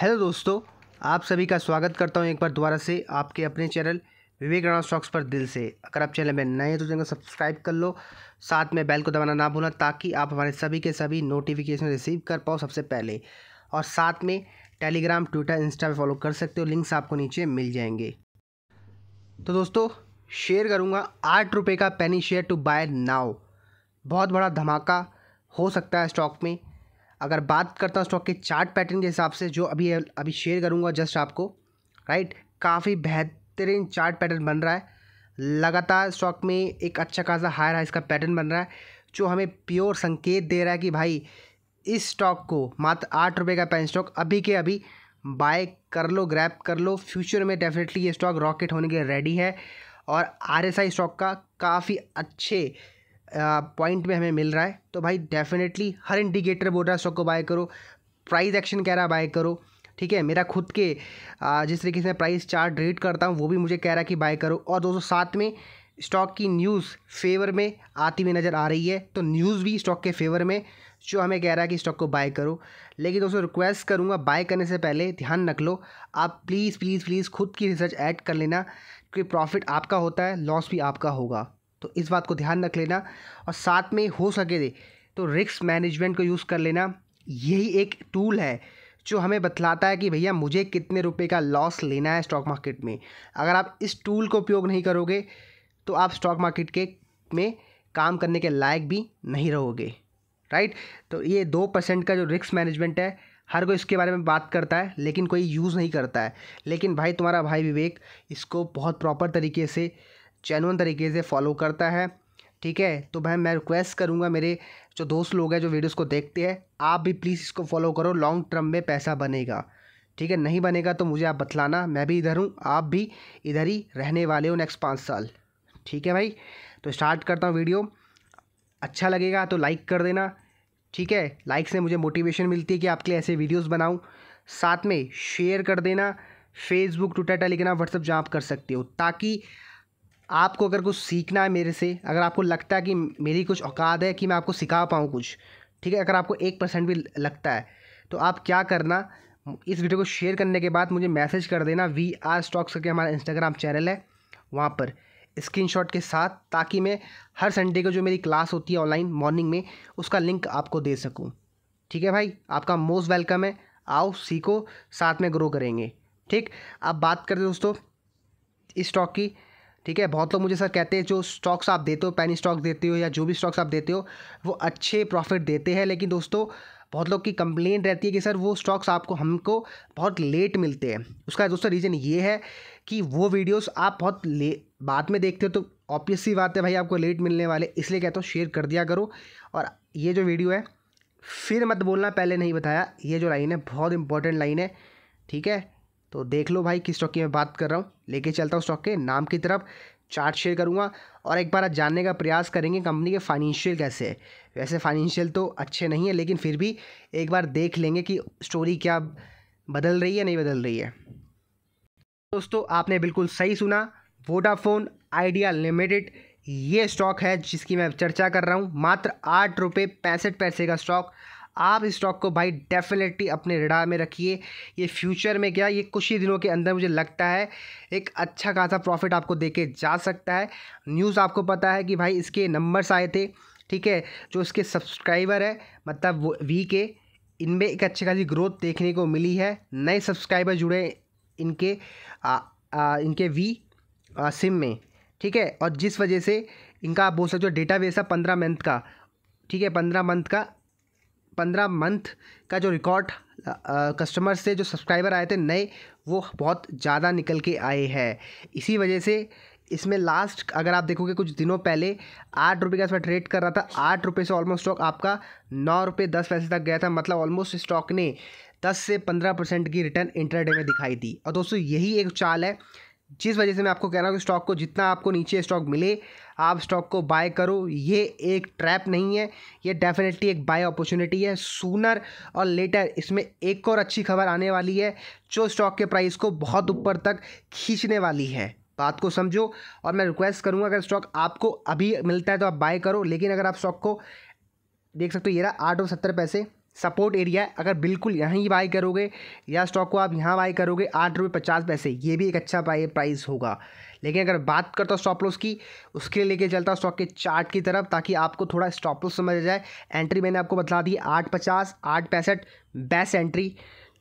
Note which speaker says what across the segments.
Speaker 1: hello दोस्तों आप सभी का स्वागत करता हूं एक बार दोबारा से आपके अपने चैनल विवेक राणा स्टॉक्स पर दिल से अगर आप चैनल में नए हैं तो चैनल को सब्सक्राइब कर लो साथ में बेल को दबाना ना भूलना ताकि आप हमारे सभी के सभी नोटिफिकेशन रिसीव कर पाओ सबसे पहले और साथ में टेलीग्राम ट्विटर इंस्टा पर फॉलो कर सकते हो लिंक्स आपको नीचे मिल जाएंगे तो दोस्तों शेयर करूँगा आठ रुपये का penny share to buy now बहुत बड़ा धमाका हो सकता है स्टॉक में अगर बात करता हूँ स्टॉक के चार्ट पैटर्न के हिसाब से जो अभी अभी शेयर करूँगा जस्ट आपको राइट काफ़ी बेहतरीन चार्ट पैटर्न बन रहा है लगातार स्टॉक में एक अच्छा खासा हायर हाइस का पैटर्न बन रहा है जो हमें प्योर संकेत दे रहा है कि भाई इस स्टॉक को मात्र आठ रुपये का पेन स्टॉक अभी के अभी बाय कर लो ग्रैप कर लो फ्यूचर में डेफिनेटली ये स्टॉक रॉकेट होने के लिए रेडी है और आर स्टॉक का काफ़ी अच्छे पॉइंट में हमें मिल रहा है तो भाई डेफिनेटली हर इंडिकेटर बोल रहा है स्टॉक को बाय करो प्राइस एक्शन कह रहा है बाय करो ठीक है मेरा खुद के जिस तरीके से मैं प्राइस चार्ट रीड करता हूँ वो भी मुझे कह रहा है कि बाय करो और दोस्तों साथ में स्टॉक की न्यूज़ फेवर में आती हुई नज़र आ रही है तो न्यूज़ भी स्टॉक के फेवर में जो हमें कह रहा है कि स्टॉक को बाय करो लेकिन दोस्तों रिक्वेस्ट करूँगा बाय करने से पहले ध्यान रख लो आप प्लीज़ प्लीज़ प्लीज़ खुद की रिसर्च ऐड कर लेना क्योंकि प्रॉफिट आपका होता है लॉस भी आपका होगा तो इस बात को ध्यान रख लेना और साथ में हो सके तो रिक्स मैनेजमेंट को यूज़ कर लेना यही एक टूल है जो हमें बतलाता है कि भैया मुझे कितने रुपए का लॉस लेना है स्टॉक मार्केट में अगर आप इस टूल को उपयोग नहीं करोगे तो आप स्टॉक मार्केट के में काम करने के लायक भी नहीं रहोगे राइट तो ये दो परसेंट का जो रिस्क मैनेजमेंट है हर कोई इसके बारे में बात करता है लेकिन कोई यूज़ नहीं करता है लेकिन भाई तुम्हारा भाई विवेक इसको बहुत प्रॉपर तरीके से जेनुअन तरीके से फॉलो करता है ठीक है तो भाई मैं रिक्वेस्ट करूँगा मेरे जो दोस्त लोग हैं जो वीडियोज़ को देखते हैं आप भी प्लीज़ इसको फॉलो करो लॉन्ग टर्म में पैसा बनेगा ठीक है नहीं बनेगा तो मुझे आप बतलाना मैं भी इधर हूँ आप भी इधर ही रहने वाले हो नेक्स्ट पाँच साल ठीक है भाई तो स्टार्ट करता हूँ वीडियो अच्छा लगेगा तो लाइक कर देना ठीक है लाइक से मुझे मोटिवेशन मिलती है कि आपके लिए ऐसे वीडियोस बनाऊं साथ में शेयर कर देना फेसबुक ट्विटर टेलीग्राम व्हाट्सअप जहाँ आप कर सकते हो ताकि आपको अगर कुछ सीखना है मेरे से अगर आपको लगता है कि मेरी कुछ औकात है कि मैं आपको सिखा पाऊँ कुछ ठीक है अगर आपको एक परसेंट भी लगता है तो आप क्या करना इस वीडियो को शेयर करने के बाद मुझे मैसेज कर देना वी आर स्टॉक्स करके हमारा इंस्टाग्राम चैनल है वहाँ पर स्क्रीनशॉट के साथ ताकि मैं हर संडे को जो मेरी क्लास होती है ऑनलाइन मॉर्निंग में उसका लिंक आपको दे सकूँ ठीक है भाई आपका मोस्ट वेलकम है आओ सीखो साथ में ग्रो करेंगे ठीक अब बात करते दोस्तों इस स्टॉक की ठीक है बहुत लोग मुझे सर कहते हैं जो स्टॉक्स आप देते हो पैनी स्टॉक्स देते हो या जो भी स्टॉक्स आप देते हो वो अच्छे प्रॉफिट देते हैं लेकिन दोस्तों बहुत लोग की कंप्लेन रहती है कि सर वो स्टॉक्स आपको हमको बहुत लेट मिलते हैं उसका दोस्तों रीज़न ये है कि वो वीडियोस आप बहुत ले बाद में देखते हो तो ऑब्वियसली बात है भाई आपको लेट मिलने वाले इसलिए कहता हूँ शेयर कर दिया करो और ये जो वीडियो है फिर मत बोलना पहले नहीं बताया ये जो लाइन है बहुत इंपॉर्टेंट लाइन है ठीक है तो देख लो भाई किस स्टॉक की मैं बात कर रहा हूँ लेके चलता हूँ स्टॉक के नाम की तरफ चार्ट शेयर करूँगा और एक बार आप जानने का प्रयास करेंगे कंपनी के फाइनेंशियल कैसे है वैसे फाइनेंशियल तो अच्छे नहीं है लेकिन फिर भी एक बार देख लेंगे कि स्टोरी क्या बदल रही है नहीं बदल रही है दोस्तों आपने बिल्कुल सही सुना वोडाफोन आइडिया लिमिटेड ये स्टॉक है जिसकी मैं चर्चा कर रहा हूँ मात्र आठ रुपये पैंसठ पैसे का स्टॉक आप स्टॉक को भाई डेफिनेटली अपने रिडा में रखिए ये फ्यूचर में क्या ये कुछ ही दिनों के अंदर मुझे लगता है एक अच्छा खासा प्रॉफिट आपको देके जा सकता है न्यूज़ आपको पता है कि भाई इसके नंबर्स आए थे ठीक है जो इसके सब्सक्राइबर है मतलब वी के इनमें एक अच्छी खासी ग्रोथ देखने को मिली है नए सब्सक्राइबर जुड़े इनके आ, आ, इनके वी आ, सिम में ठीक है और जिस वजह से इनका आप बोल सकते हो डेटा बेस है पंद्रह मंथ का ठीक है पंद्रह मंथ का पंद्रह मंथ का जो रिकॉर्ड कस्टमर से जो सब्सक्राइबर आए थे नए वो बहुत ज़्यादा निकल के आए हैं इसी वजह से इसमें लास्ट अगर आप देखोगे कुछ दिनों पहले आठ रुपये का इसमें ट्रेड कर रहा था आठ रुपये से ऑलमोस्ट स्टॉक आपका नौ रुपये दस पैसे तक गया था मतलब ऑलमोस्ट स्टॉक ने दस से पंद्रह परसेंट की रिटर्न इंटरडे में दिखाई दी और दोस्तों यही एक चाल है जिस वजह से मैं आपको कह रहा हूँ कि स्टॉक को जितना आपको नीचे स्टॉक मिले आप स्टॉक को बाय करो ये एक ट्रैप नहीं है ये डेफिनेटली एक बाय अपॉर्चुनिटी है सूनर और लेटर इसमें एक और अच्छी खबर आने वाली है जो स्टॉक के प्राइस को बहुत ऊपर तक खींचने वाली है बात को समझो और मैं रिक्वेस्ट करूँगा अगर स्टॉक आपको अभी मिलता है तो आप बाय करो लेकिन अगर आप स्टॉक को देख सकते हो ये रहा आठ और सत्तर पैसे सपोर्ट एरिया है अगर बिल्कुल यहीं ही बाई करोगे या स्टॉक को आप यहाँ बाई करोगे आठ रुपये पचास पैसे ये भी एक अच्छा प्राइस होगा लेकिन अगर बात करता हूँ स्टॉप लॉस की उसके लिए लेके चलता हूँ स्टॉक के चार्ट की तरफ ताकि आपको थोड़ा स्टॉप लॉस समझ जाए एंट्री मैंने आपको बता दी आठ पचास आठ पैंसठ best entry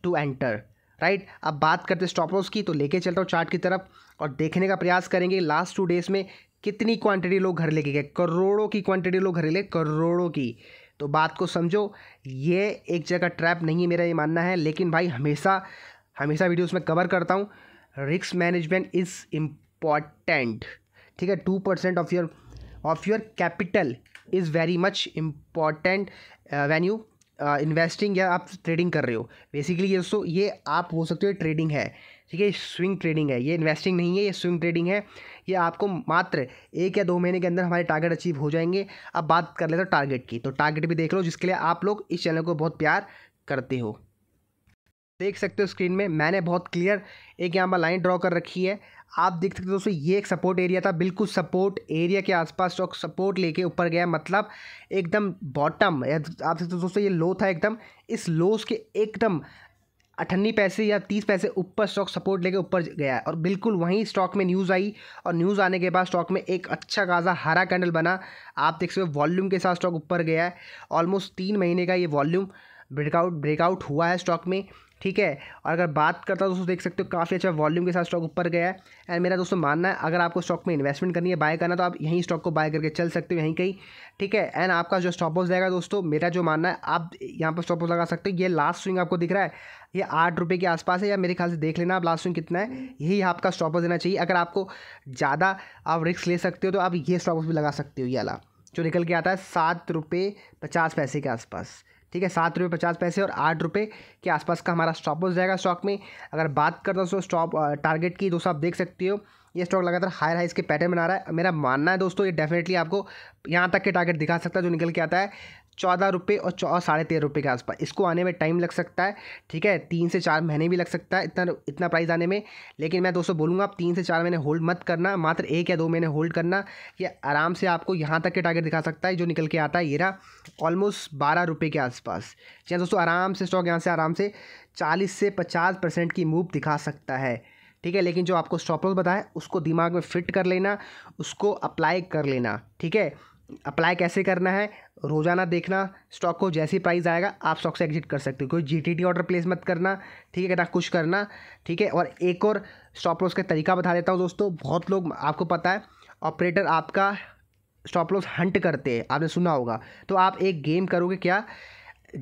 Speaker 1: to enter right अब बात करते स्टॉप लॉस की तो लेके चलता हूँ चार्ट की तरफ और देखने का प्रयास करेंगे लास्ट टू डेज़ में कितनी क्वांटिटी लोग घर लेके गए करोड़ों की क्वांटिटी लोग घर ले करोड़ों की तो बात को समझो ये एक जगह ट्रैप नहीं है मेरा ये मानना है लेकिन भाई हमेशा हमेशा वीडियोस में कवर करता हूँ रिस्क मैनेजमेंट इज़ इम्पॉर्टेंट ठीक है two percent of your of your capital is very much important when you investing या आप ट्रेडिंग कर रहे हो बेसिकली ये दोस्तों ये आप बोल सकते हो ट्रेडिंग है ठीक है स्विंग ट्रेडिंग है ये इन्वेस्टिंग नहीं है ये स्विंग ट्रेडिंग है ये आपको मात्र एक या दो महीने के अंदर हमारे टारगेट अचीव हो जाएंगे अब बात कर लेते हो टारगेट की तो टारगेट भी देख लो जिसके लिए आप लोग इस चैनल को बहुत प्यार करते हो देख सकते हो स्क्रीन में मैंने बहुत क्लियर एक यहाँ पर लाइन ड्रॉ कर रखी है आप देख सकते हो दोस्तों ये एक सपोर्ट एरिया था बिल्कुल सपोर्ट एरिया के आसपास स्टॉक सपोर्ट लेके ऊपर गया मतलब एकदम बॉटम आप सकते हो दोस्तों ये लो था एकदम इस लोस के एकदम अठन्नी पैसे या तीस पैसे ऊपर स्टॉक सपोर्ट लेके ऊपर गया और बिल्कुल वहीं स्टॉक में न्यूज़ आई और न्यूज़ आने के बाद स्टॉक में एक अच्छा खासा हरा कैंडल बना आप देख सकते हो वॉल्यूम के साथ स्टॉक ऊपर गया है ऑलमोस्ट तीन महीने का ये वॉल्यूम ब्रेकआउट ब्रेकआउट हुआ है स्टॉक में ठीक है और अगर बात करता हूँ तो दोस्तों देख सकते हो काफ़ी अच्छा वॉल्यूम के साथ स्टॉक ऊपर गया है एंड मेरा दोस्तों मानना है अगर आपको स्टॉक में इन्वेस्टमेंट करनी है बाय करना तो आप यहीं स्टॉक को बाय करके चल सकते हो यहीं कहीं ठीक है एंड आपका जो स्टॉप लॉस जाएगा दोस्तों मेरा जो मानना है आप यहाँ पर स्टॉप लॉस लगा सकते हो ये लास्ट स्विंग आपको दिख रहा है ये आठ रुपये के आसपास है या मेरे ख्याल से देख लेना आप लास्ट स्विंग कितना है यही आपका स्टॉप लॉस देना चाहिए अगर आपको ज़्यादा आप रिस्क ले सकते हो तो आप ये स्टॉप लॉस भी लगा सकते हो ये अला जो निकल के आता है सात रुपये पचास पैसे के आसपास ठीक है सात रुपये पचास पैसे और आठ रुपये के आसपास का हमारा स्टॉप हो जाएगा स्टॉक में अगर बात कर दोस्तों स्टॉप टारगेट की दोस्तों आप देख सकते हो ये स्टॉक लगातार हायर हाइस के पैटर्न बना रहा है मेरा मानना है दोस्तों ये डेफिनेटली आपको यहाँ तक के टारगेट दिखा सकता है जो निकल के आता है चौदह रुपये और चौ साढ़े तेरह रुपये के आसपास इसको आने में टाइम लग सकता है ठीक है तीन से चार महीने भी लग सकता है इतना इतना प्राइस आने में लेकिन मैं दोस्तों बोलूँगा आप तीन से चार महीने होल्ड मत करना मात्र एक या दो महीने होल्ड करना ये आराम से आपको यहाँ तक के टारगेट दिखा सकता है जो निकल के आता है येरा ऑलमोस्ट बारह रुपये के आसपास जी हाँ दोस्तों आराम से स्टॉक यहाँ से आराम से चालीस से पचास परसेंट की मूव दिखा सकता है ठीक है लेकिन जो आपको स्टॉप लॉस बताया उसको दिमाग में फिट कर लेना उसको अप्लाई कर लेना ठीक है अप्लाई कैसे करना है रोज़ाना देखना स्टॉक को जैसी प्राइस आएगा आप स्टॉक से एग्जिट कर सकते हो कोई टी ऑर्डर प्लेस मत करना ठीक है ना कुछ करना ठीक है और एक और स्टॉप लॉस का तरीका बता देता हूँ दोस्तों बहुत लोग आपको पता है ऑपरेटर आपका स्टॉप लॉस हंट करते हैं आपने सुना होगा तो आप एक गेम करोगे क्या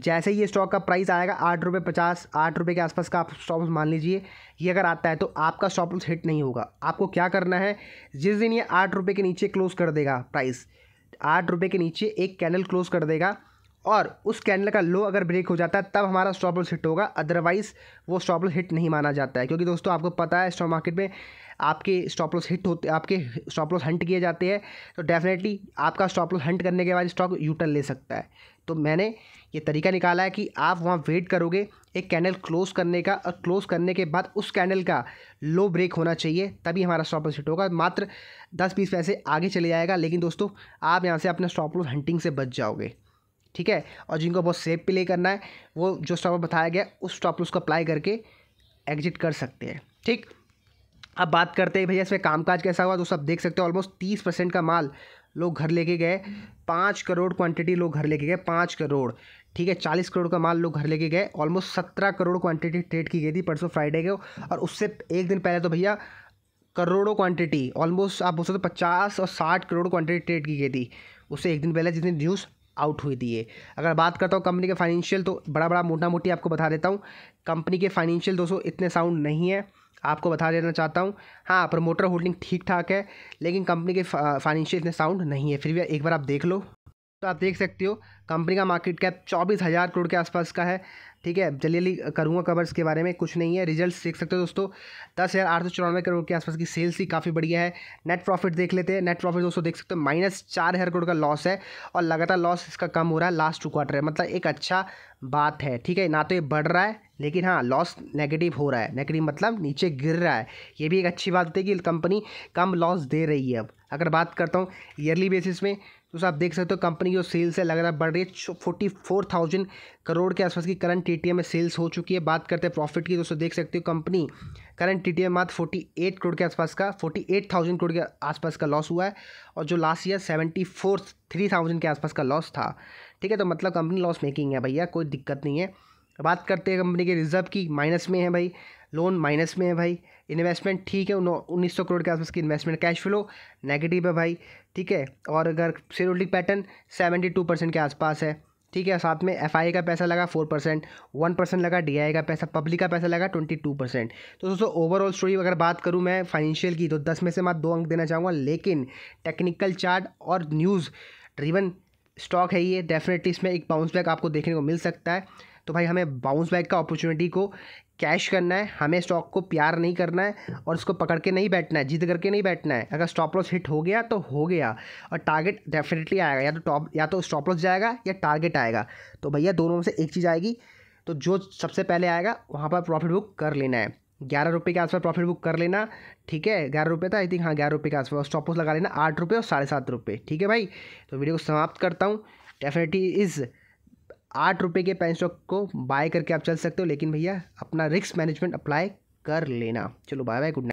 Speaker 1: जैसे ये स्टॉक का प्राइस आएगा आठ रुपये पचास आठ रुपये के आसपास का आप स्टॉप लॉस मान लीजिए ये अगर आता है तो आपका स्टॉप लॉस हिट नहीं होगा आपको क्या करना है जिस दिन ये आठ रुपये के नीचे क्लोज़ कर देगा प्राइस आठ रुपये के नीचे एक कैंडल क्लोज कर देगा और उस कैंडल का लो अगर ब्रेक हो जाता है तब हमारा स्टॉप लॉस हिट होगा अदरवाइज़ वो स्टॉप लॉस हिट नहीं माना जाता है क्योंकि दोस्तों आपको पता है स्टॉक मार्केट में आपके स्टॉप लॉस हिट होते आपके स्टॉप लॉस हंट किए जाते हैं तो डेफिनेटली आपका स्टॉप लॉस हंट करने के बाद स्टॉक यूटर्न ले सकता है तो मैंने ये तरीका निकाला है कि आप वहाँ वेट करोगे एक कैंडल क्लोज करने का और क्लोज करने के बाद उस कैंडल का लो ब्रेक होना चाहिए तभी हमारा स्टॉप लॉस हिट होगा मात्र दस बीस पैसे आगे चले जाएगा लेकिन दोस्तों आप यहाँ से अपना स्टॉप लॉस हंटिंग से बच जाओगे ठीक है और जिनको बहुत सेफ प्ले करना है वो जो स्टॉप बताया गया उस स्टॉप लॉस को अप्लाई करके एग्जिट कर सकते हैं ठीक अब बात करते हैं भैया इसमें कामकाज कैसा हुआ दोस्तों आप देख सकते हो ऑलमोस्ट तीस परसेंट का माल लोग घर लेके गए पाँच करोड़ क्वांटिटी लोग घर लेके गए पाँच करोड़ ठीक है चालीस करोड़ का माल लोग घर लेके गए ऑलमोस्ट सत्रह करोड़ क्वांटिटी ट्रेड की गई थी परसों फ्राइडे को और उससे एक दिन पहले तो भैया करोड़ों क्वांटिटी ऑलमोस्ट आप बोल सकते हो पचास और साठ करोड़ क्वांटिटी ट्रेड की गई थी उससे एक दिन पहले जितनी न्यूज़ आउट हुई थी ये अगर बात करता हूँ कंपनी के फाइनेंशियल तो बड़ा बड़ा मोटा मोटी आपको बता देता हूँ कंपनी के फाइनेंशियल दोस्तों इतने साउंड नहीं है आपको बता देना चाहता हूँ हाँ प्रमोटर होल्डिंग ठीक ठाक है लेकिन कंपनी के फाइनेंशियल इतने साउंड नहीं है फिर भी एक बार आप देख लो तो आप देख सकते हो कंपनी का मार्केट कैप चौबीस हज़ार करोड़ के आसपास का है ठीक है जल्दी जल्दी करूँगा कवर्स के बारे में कुछ नहीं है रिजल्ट देख सकते हो दोस्तों दस हज़ार आठ सौ चौरानवे करोड़ के आसपास की सेल्स ही काफ़ी बढ़िया है नेट प्रॉफिट देख लेते हैं नेट प्रॉफिट दोस्तों देख सकते हो माइनस चार हज़ार करोड़ का लॉस है और लगातार लॉस इसका कम हो रहा है लास्ट टू क्वार्टर है मतलब एक अच्छा बात है ठीक है ना तो ये बढ़ रहा है लेकिन हाँ लॉस नेगेटिव हो रहा है नेगेटिव मतलब नीचे गिर रहा है ये भी एक अच्छी बात होती है कि कंपनी कम लॉस दे रही है अब अगर बात करता हूँ ईयरली बेसिस में दोस्तों आप देख सकते हो कंपनी की जो सेल्स है लगातार बढ़ रही है फोर्टी फोर थाउजेंड करोड़ के आसपास की करंट टी में सेल्स हो चुकी है बात करते हैं प्रॉफिट की दोस्तों देख सकते हो कंपनी करंट टी मात्र फोर्टी एट करोड़ के आसपास का फोर्टी एट थाउजेंड करोड़ के आसपास का लॉस हुआ है और जो last year seventy four three thousand के आसपास का लॉस था ठीक है तो मतलब कंपनी लॉस मेकिंग है भैया कोई दिक्कत नहीं है बात करते हैं कंपनी के रिजर्व की माइनस में है भाई लोन माइनस में है भाई इन्वेस्टमेंट ठीक है उन्नीस सौ करोड़ के आसपास की इन्वेस्टमेंट कैश फ्लो नेगेटिव है भाई ठीक है और अगर holding pattern seventy two percent के आसपास है ठीक है साथ में एफ का पैसा लगा फोर परसेंट वन परसेंट लगा डी का पैसा पब्लिक का पैसा लगा ट्वेंटी टू परसेंट तो दोस्तों ओवरऑल स्टोरी अगर बात करूँ मैं फाइनेंशियल की तो दस में से मैं दो अंक देना चाहूँगा लेकिन टेक्निकल चार्ट और न्यूज़ ड्रीवन स्टॉक है ये डेफिनेटली इसमें एक बाउंस बैक आपको देखने को मिल सकता है तो भाई हमें बाउंस बैक का अपॉर्चुनिटी को कैश करना है हमें स्टॉक को प्यार नहीं करना है और इसको पकड़ के नहीं बैठना है जिद करके नहीं बैठना है अगर स्टॉप लॉस हिट हो गया तो हो गया और टारगेट डेफिनेटली आएगा या तो टॉप या तो स्टॉप लॉस जाएगा या टारगेट आएगा तो भैया दोनों में से एक चीज़ आएगी तो जो सबसे पहले आएगा वहाँ पर प्रॉफिट बुक कर लेना है ग्यारह रुपये के आसपास प्रॉफिट बुक कर लेना ठीक है ग्यारह रुपये था आई थिंक हाँ ग्यारह रुपये के आसपास स्टॉप लॉस लगा लेना आठ रुपये और साढ़े सात रुपये ठीक है भाई तो वीडियो को समाप्त करता हूँ डेफिनेटली इज़ आठ रुपये के पेन स्टॉक को बाय करके आप चल सकते हो लेकिन भैया अपना रिस्क मैनेजमेंट अप्लाई कर लेना चलो बाय बाय गुड नाइट